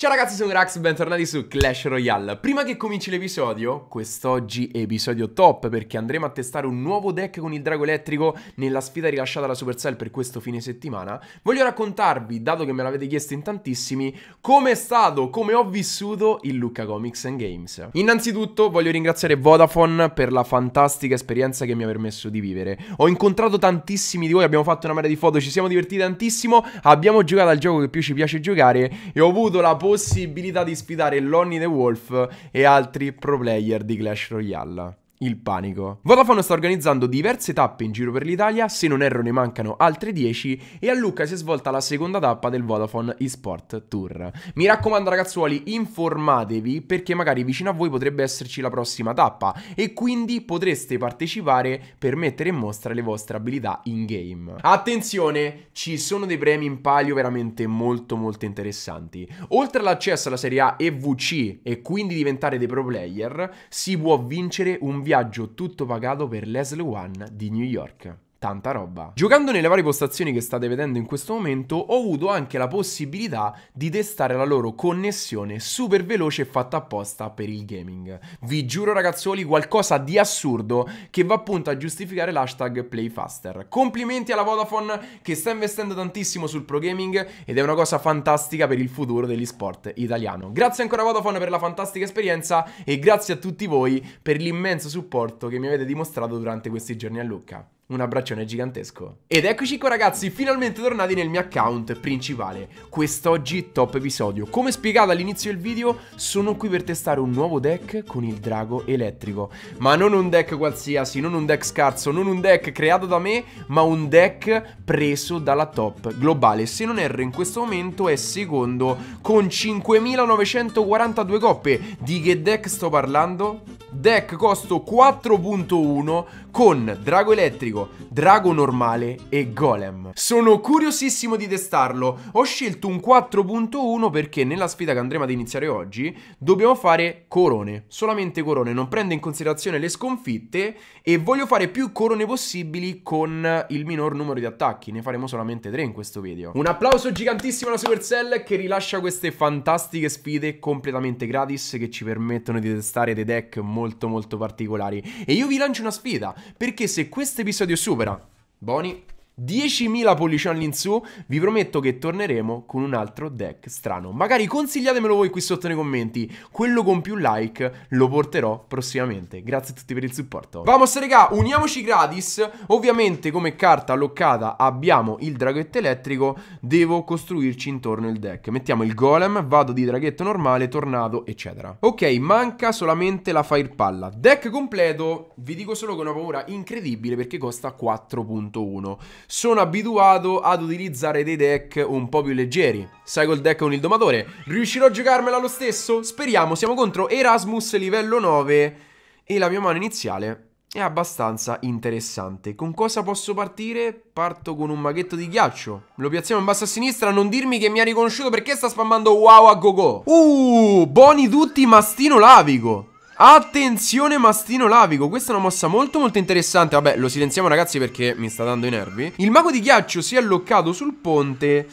Ciao ragazzi, sono Grax, bentornati su Clash Royale. Prima che cominci l'episodio, quest'oggi è episodio top perché andremo a testare un nuovo deck con il drago elettrico nella sfida rilasciata alla Supercell per questo fine settimana. Voglio raccontarvi, dato che me l'avete chiesto in tantissimi, come è stato, come ho vissuto il Lucca Comics and Games. Innanzitutto voglio ringraziare Vodafone per la fantastica esperienza che mi ha permesso di vivere. Ho incontrato tantissimi di voi, abbiamo fatto una marea di foto, ci siamo divertiti tantissimo, abbiamo giocato al gioco che più ci piace giocare e ho avuto la possibilità possibilità di sfidare Lonnie the Wolf e altri pro player di Clash Royale il panico. Vodafone sta organizzando diverse tappe in giro per l'Italia, se non erro ne mancano altre 10 e a Lucca si è svolta la seconda tappa del Vodafone eSport Tour. Mi raccomando ragazzuoli, informatevi perché magari vicino a voi potrebbe esserci la prossima tappa e quindi potreste partecipare per mettere in mostra le vostre abilità in game. Attenzione, ci sono dei premi in palio veramente molto molto interessanti. Oltre all'accesso alla Serie A EVC e quindi diventare dei pro player, si può vincere un video viaggio tutto pagato per l'Esle One di New York tanta roba. Giocando nelle varie postazioni che state vedendo in questo momento ho avuto anche la possibilità di testare la loro connessione super veloce fatta apposta per il gaming. Vi giuro ragazzuoli, qualcosa di assurdo che va appunto a giustificare l'hashtag playfaster. Complimenti alla Vodafone che sta investendo tantissimo sul pro gaming ed è una cosa fantastica per il futuro degli sport italiano. Grazie ancora Vodafone per la fantastica esperienza e grazie a tutti voi per l'immenso supporto che mi avete dimostrato durante questi giorni a Lucca. Un abbraccione gigantesco. Ed eccoci qua ragazzi, finalmente tornati nel mio account principale. Quest'oggi top episodio. Come spiegato all'inizio del video, sono qui per testare un nuovo deck con il drago elettrico. Ma non un deck qualsiasi, non un deck scarso, non un deck creato da me, ma un deck preso dalla top globale. Se non erro in questo momento è secondo con 5942 coppe. Di che deck sto parlando? Deck costo 4.1 con drago elettrico, drago normale e golem. Sono curiosissimo di testarlo. Ho scelto un 4.1 perché nella sfida che andremo ad iniziare oggi dobbiamo fare corone, solamente corone, non prendo in considerazione le sconfitte e voglio fare più corone possibili con il minor numero di attacchi. Ne faremo solamente 3 in questo video. Un applauso gigantissimo alla Supercell che rilascia queste fantastiche sfide completamente gratis che ci permettono di testare dei deck molto molto molto particolari. E io vi lancio una sfida, perché se questo episodio supera Boni 10.000 pollicioni in su, vi prometto che torneremo con un altro deck strano. Magari consigliatemelo voi qui sotto nei commenti, quello con più like lo porterò prossimamente. Grazie a tutti per il supporto. Vamos regà, uniamoci gratis. Ovviamente come carta alloccata abbiamo il draghetto elettrico, devo costruirci intorno il deck. Mettiamo il golem, vado di draghetto normale, tornado, eccetera. Ok, manca solamente la fire palla. Deck completo, vi dico solo che ho una paura incredibile perché costa 4.1 sono abituato ad utilizzare dei deck un po' più leggeri. Sai col deck con il domatore, riuscirò a giocarmela lo stesso? Speriamo, siamo contro Erasmus livello 9 e la mia mano iniziale è abbastanza interessante. Con cosa posso partire? Parto con un maghetto di ghiaccio. Lo piazziamo in basso a sinistra, non dirmi che mi ha riconosciuto perché sta spammando wow a go go. Uh, buoni tutti mastino lavico. Attenzione mastino lavico Questa è una mossa molto molto interessante Vabbè lo silenziamo ragazzi perché mi sta dando i nervi Il mago di ghiaccio si è alloccato sul ponte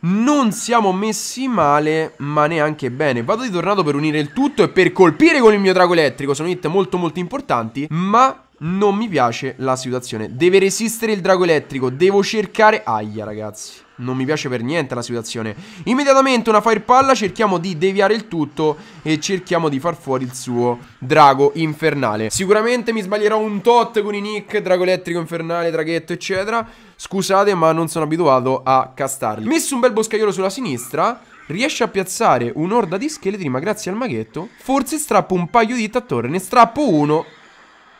non siamo messi male, ma neanche bene. Vado di tornado per unire il tutto e per colpire con il mio drago elettrico. Sono hit molto molto importanti, ma non mi piace la situazione. Deve resistere il drago elettrico, devo cercare... Aia ragazzi. Non mi piace per niente la situazione. Immediatamente una fire palla, cerchiamo di deviare il tutto e cerchiamo di far fuori il suo drago infernale. Sicuramente mi sbaglierò un tot con i nick, drago elettrico infernale, draghetto, eccetera. Scusate, ma non sono abituato a castarli. Messo un bel boscaiolo sulla sinistra. Riesce a piazzare un'orda di scheletri, ma grazie al maghetto. Forse strappo un paio di dita a torre. Ne strappo uno.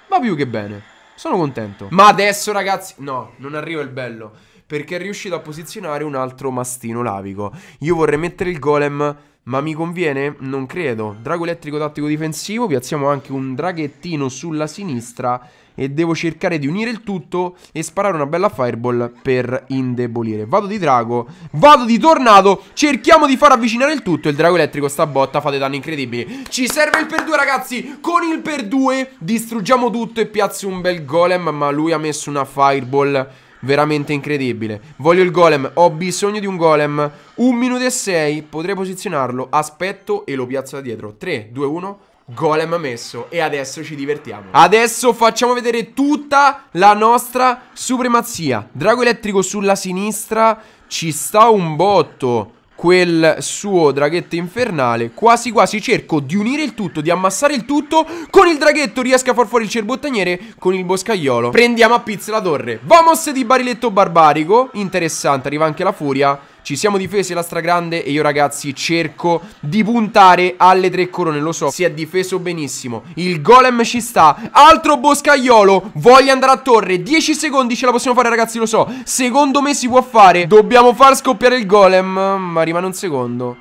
Va più che bene. Sono contento. Ma adesso, ragazzi. No, non arriva il bello perché è riuscito a posizionare un altro mastino lavico. Io vorrei mettere il golem, ma mi conviene? Non credo. Drago elettrico tattico difensivo, piazziamo anche un draghettino sulla sinistra e devo cercare di unire il tutto e sparare una bella fireball per indebolire. Vado di drago, vado di tornado, cerchiamo di far avvicinare il tutto. Il drago elettrico sta botta, fate danni incredibili. Ci serve il per due ragazzi, con il per due distruggiamo tutto e piazzo un bel golem, ma lui ha messo una fireball veramente incredibile. Voglio il golem, ho bisogno di un golem. Un minuto e sei, potrei posizionarlo, aspetto e lo piazzo da dietro. 3, 2, 1... Golem messo e adesso ci divertiamo Adesso facciamo vedere tutta la nostra supremazia Drago elettrico sulla sinistra Ci sta un botto quel suo draghetto infernale Quasi quasi cerco di unire il tutto, di ammassare il tutto Con il draghetto riesco a far fuori il cerbottaniere con il boscaiolo Prendiamo a pizza la torre Vamos di bariletto barbarico Interessante, arriva anche la furia ci siamo difesi la stragrande e io ragazzi cerco di puntare alle tre corone, lo so, si è difeso benissimo. Il golem ci sta, altro boscaiolo, voglio andare a torre, 10 secondi ce la possiamo fare ragazzi, lo so. Secondo me si può fare, dobbiamo far scoppiare il golem, ma rimane un secondo.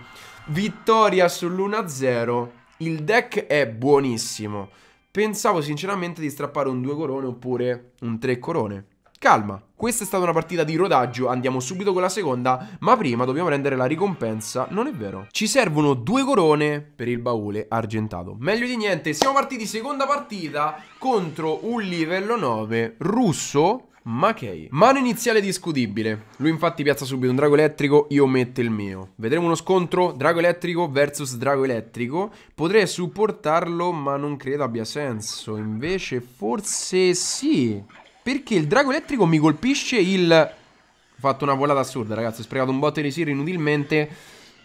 Vittoria sull'1-0, il deck è buonissimo. Pensavo sinceramente di strappare un due corone oppure un tre corone. Calma, questa è stata una partita di rodaggio, andiamo subito con la seconda, ma prima dobbiamo rendere la ricompensa, non è vero? Ci servono due corone per il baule argentato. Meglio di niente, siamo partiti seconda partita contro un livello 9 russo ma ok. Mano iniziale discutibile. Lui infatti piazza subito un drago elettrico, io metto il mio. Vedremo uno scontro drago elettrico versus drago elettrico. Potrei supportarlo, ma non credo abbia senso. Invece forse sì. Perché il drago elettrico mi colpisce il... Ho fatto una volata assurda, ragazzi. Ho sprecato un botte di Sir inutilmente.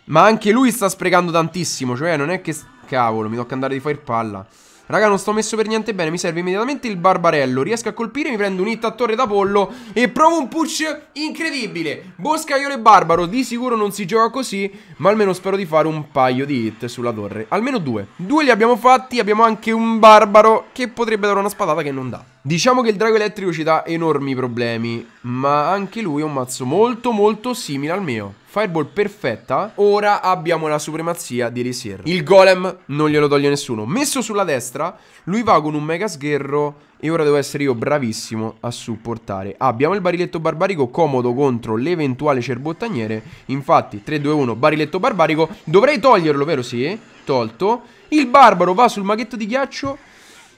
Ma anche lui sta sprecando tantissimo. Cioè, non è che... Cavolo, mi tocca andare di fire palla. Raga, non sto messo per niente bene. Mi serve immediatamente il barbarello. Riesco a colpire, mi prendo un hit a torre d'Apollo. E provo un push incredibile. Boscaiole barbaro. Di sicuro non si gioca così. Ma almeno spero di fare un paio di hit sulla torre. Almeno due. Due li abbiamo fatti. Abbiamo anche un barbaro che potrebbe dare una spadata che non dà. Diciamo che il drago elettrico ci dà enormi problemi, ma anche lui è un mazzo molto molto simile al mio. Fireball perfetta, ora abbiamo la supremazia di Risir. Il golem non glielo toglie nessuno. Messo sulla destra, lui va con un mega sgherro e ora devo essere io bravissimo a supportare. Abbiamo il bariletto barbarico comodo contro l'eventuale cerbottaniere. Infatti, 3, 2, 1, bariletto barbarico. Dovrei toglierlo, vero? Sì, tolto. Il barbaro va sul maghetto di ghiaccio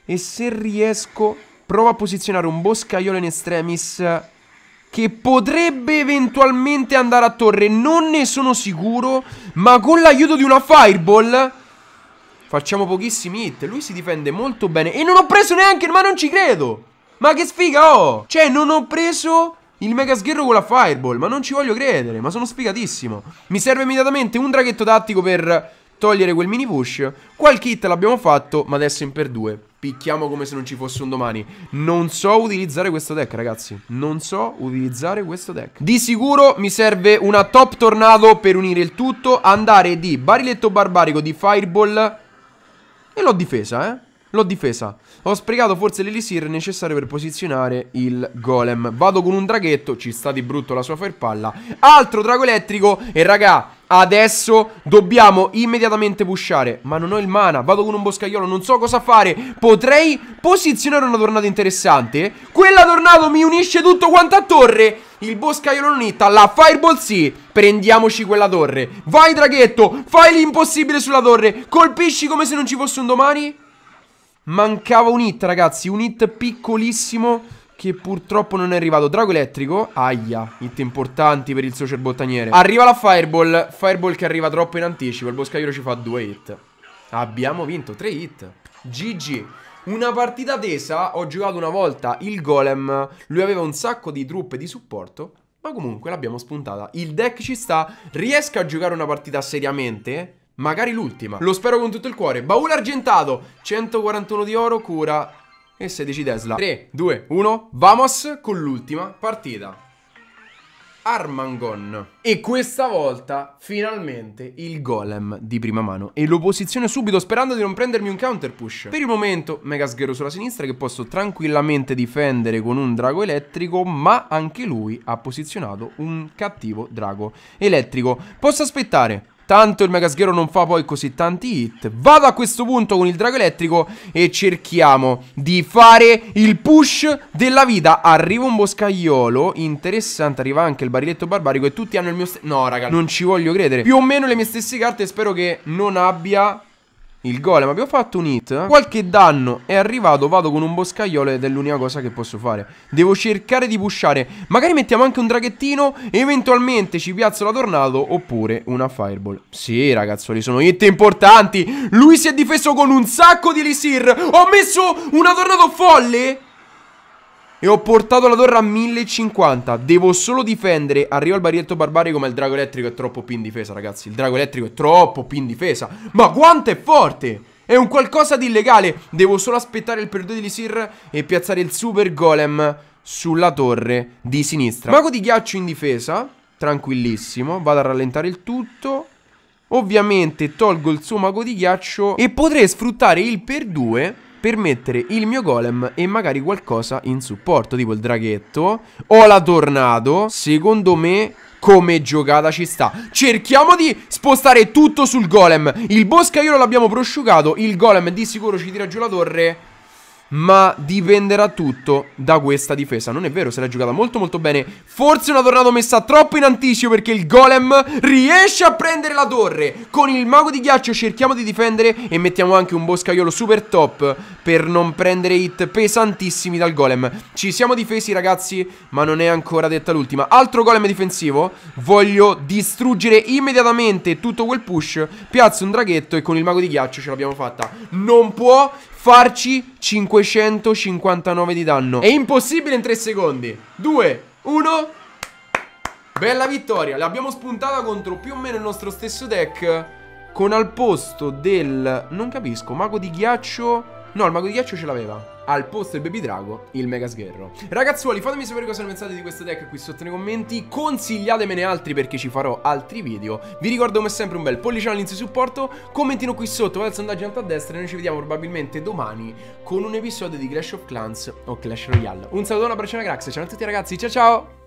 e se riesco Prova a posizionare un boscaiolo in estremis che potrebbe eventualmente andare a torre. Non ne sono sicuro, ma con l'aiuto di una fireball facciamo pochissimi hit. Lui si difende molto bene e non ho preso neanche, ma non ci credo. Ma che sfiga ho! Oh! Cioè, non ho preso il mega sgherro con la fireball, ma non ci voglio credere, ma sono sfigatissimo. Mi serve immediatamente un draghetto tattico per togliere quel mini push. Qualche hit l'abbiamo fatto, ma adesso in per due. Picchiamo come se non ci fosse un domani. Non so utilizzare questo deck, ragazzi. Non so utilizzare questo deck. Di sicuro mi serve una top tornado per unire il tutto. Andare di bariletto barbarico, di fireball. E l'ho difesa, eh. L'ho difesa. Ho sprecato forse l'elisir necessario per posizionare il golem. Vado con un draghetto. Ci sta di brutto la sua farpalla. Altro drago elettrico. E raga, Adesso dobbiamo immediatamente pushare Ma non ho il mana Vado con un boscaiolo Non so cosa fare Potrei posizionare una tornata interessante Quella tornata mi unisce tutto quanto a torre il boscaiolo non hitta, la fireball sì Prendiamoci quella torre Vai draghetto, fai l'impossibile sulla torre Colpisci come se non ci fosse un domani Mancava un hit ragazzi, un hit piccolissimo che purtroppo non è arrivato. Drago elettrico, aia, hit importanti per il suo cerbottaniere. Arriva la Fireball, Fireball che arriva troppo in anticipo, il Boscaiolo ci fa due hit. Abbiamo vinto, tre hit. GG. Una partita tesa, ho giocato una volta il Golem, lui aveva un sacco di truppe di supporto, ma comunque l'abbiamo spuntata. Il deck ci sta, riesco a giocare una partita seriamente, magari l'ultima. Lo spero con tutto il cuore. Baule argentato, 141 di oro, cura e 16 Tesla. 3, 2, 1, vamos con l'ultima partita. Armangon. E questa volta finalmente il golem di prima mano. E lo posiziono subito sperando di non prendermi un counter push. Per il momento mega sghero sulla sinistra che posso tranquillamente difendere con un drago elettrico. Ma anche lui ha posizionato un cattivo drago elettrico. Posso aspettare Tanto il Mega Megasghero non fa poi così tanti hit Vado a questo punto con il drago elettrico E cerchiamo di fare il push della vita Arriva un boscaiolo Interessante Arriva anche il bariletto barbarico E tutti hanno il mio... No raga non ci voglio credere Più o meno le mie stesse carte Spero che non abbia il golem. Abbiamo fatto un hit. Qualche danno è arrivato. Vado con un boscaiolo ed è l'unica cosa che posso fare. Devo cercare di pushare. Magari mettiamo anche un draghettino. Eventualmente ci piazzo la tornado. Oppure una fireball. Sì, ragazzuoli, sono hit importanti. Lui si è difeso con un sacco di lisir. Ho messo una tornado folle. E ho portato la torre a 1050 Devo solo difendere Arriva il barrietto barbarico ma il drago elettrico è troppo più in difesa ragazzi Il drago elettrico è troppo più in difesa Ma quanto è forte È un qualcosa di illegale Devo solo aspettare il periodo di Lisir E piazzare il super golem Sulla torre di sinistra Mago di ghiaccio in difesa Tranquillissimo Vado a rallentare il tutto Ovviamente tolgo il suo mago di ghiaccio E potrei sfruttare il per 2 per mettere il mio golem e magari qualcosa in supporto, tipo il draghetto o la tornado. Secondo me come giocata ci sta Cerchiamo di spostare tutto sul golem Il boscaiolo l'abbiamo prosciugato Il golem di sicuro ci tira giù la torre ma dipenderà tutto da questa difesa Non è vero, se l'ha giocata molto molto bene Forse una tornata messa troppo in anticipo perché il golem riesce a prendere la torre Con il mago di ghiaccio cerchiamo di difendere e mettiamo anche un boscaiolo super top Per non prendere hit pesantissimi dal golem Ci siamo difesi ragazzi, ma non è ancora detta l'ultima Altro golem difensivo Voglio distruggere immediatamente tutto quel push Piazzo un draghetto e con il mago di ghiaccio ce l'abbiamo fatta Non può farci 559 di danno. È impossibile in 3 secondi. 2, 1... Bella vittoria, l'abbiamo spuntata contro più o meno il nostro stesso deck con al posto del... non capisco, mago di ghiaccio... No, il mago di ghiaccio ce l'aveva al posto del Baby Drago il Mega Sgherro. Ragazzuoli, fatemi sapere cosa ne pensate di questo deck qui sotto nei commenti, consigliatemene altri perché ci farò altri video. Vi ricordo come sempre un bel pollice all'inizio di supporto, commentino qui sotto, vado al sondaggio in alto a destra e noi ci vediamo probabilmente domani con un episodio di Clash of Clans o Clash Royale. Un saluto, un abbraccio da Grax, ciao a tutti ragazzi, ciao ciao!